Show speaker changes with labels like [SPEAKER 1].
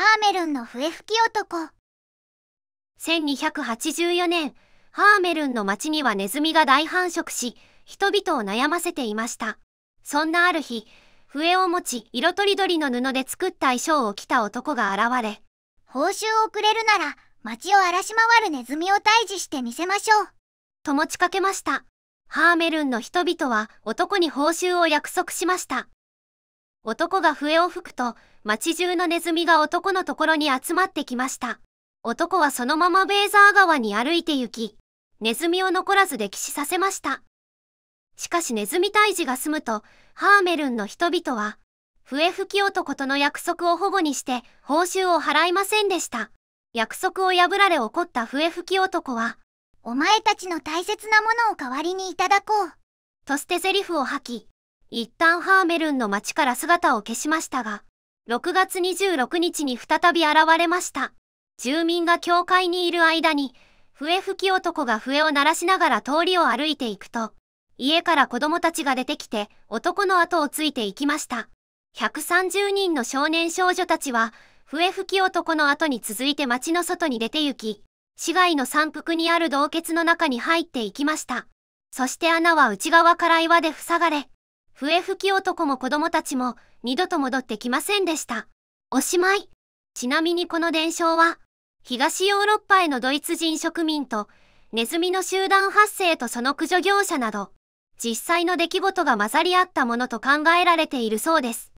[SPEAKER 1] ハーメルンの笛吹き男1284年ハーメルンの町にはネズミが大繁殖し人々を悩ませていましたそんなある日笛を持ち色とりどりの布で作った衣装を着た男が現れ報酬をくれるなら町を荒らし回るネズミを退治してみせましょうと持ちかけましたハーメルンの人々は男に報酬を約束しました男が笛を吹くと、町中のネズミが男のところに集まってきました。男はそのままベーザー川に歩いて行き、ネズミを残らず溺死させました。しかしネズミ退治が済むと、ハーメルンの人々は、笛吹き男との約束を保護にして報酬を払いませんでした。約束を破られ怒った笛吹き男は、お前たちの大切なものを代わりにいただこう。と捨て台詞を吐き、一旦ハーメルンの町から姿を消しましたが、6月26日に再び現れました。住民が教会にいる間に、笛吹き男が笛を鳴らしながら通りを歩いていくと、家から子供たちが出てきて男の後をついていきました。130人の少年少女たちは、笛吹き男の後に続いて町の外に出て行き、市街の山腹にある洞穴の中に入っていきました。そして穴は内側から岩で塞がれ、笛吹き男も子供たちも二度と戻ってきませんでした。おしまい。ちなみにこの伝承は、東ヨーロッパへのドイツ人植民と、ネズミの集団発生とその駆除業者など、実際の出来事が混ざり合ったものと考えられているそうです。